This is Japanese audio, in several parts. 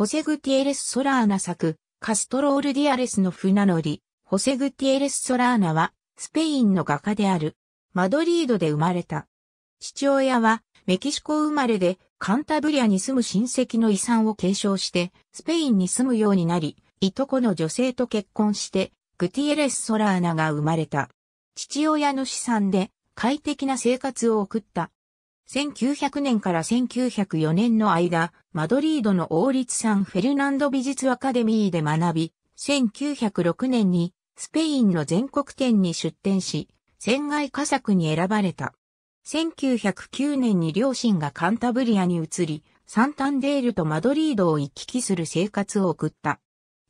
ホセグティエレス・ソラーナ作、カストロール・ディアレスの船乗り、ホセグティエレス・ソラーナは、スペインの画家である、マドリードで生まれた。父親は、メキシコ生まれで、カンタブリアに住む親戚の遺産を継承して、スペインに住むようになり、いとこの女性と結婚して、グティエレス・ソラーナが生まれた。父親の資産で、快適な生活を送った。1900年から1904年の間、マドリードの王立サンフェルナンド美術アカデミーで学び、1906年にスペインの全国展に出展し、船外佳作に選ばれた。1909年に両親がカンタブリアに移り、サンタンデールとマドリードを行き来する生活を送った。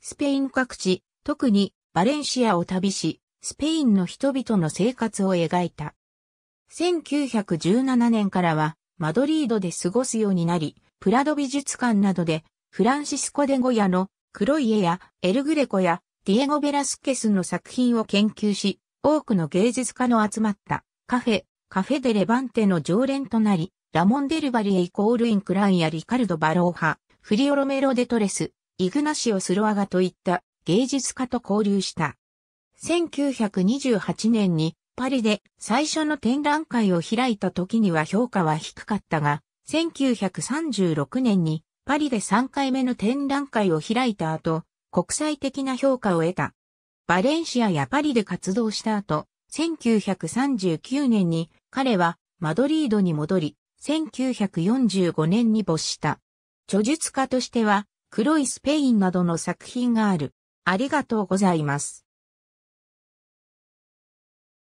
スペイン各地、特にバレンシアを旅し、スペインの人々の生活を描いた。1917年からはマドリードで過ごすようになり、プラド美術館などでフランシスコ・デ・ゴヤの黒い絵やエルグレコやディエゴ・ベラスケスの作品を研究し、多くの芸術家の集まったカフェ、カフェデ・レバンテの常連となり、ラモン・デルバリエイコール・イン・クラインやリカルド・バローハ、フリオロメロ・デ・トレス、イグナシオ・スロアガといった芸術家と交流した。1928年にパリで最初の展覧会を開いた時には評価は低かったが、1936年にパリで3回目の展覧会を開いた後、国際的な評価を得た。バレンシアやパリで活動した後、1939年に彼はマドリードに戻り、1945年に没した。著述家としては、黒いスペインなどの作品がある。ありがとうございます。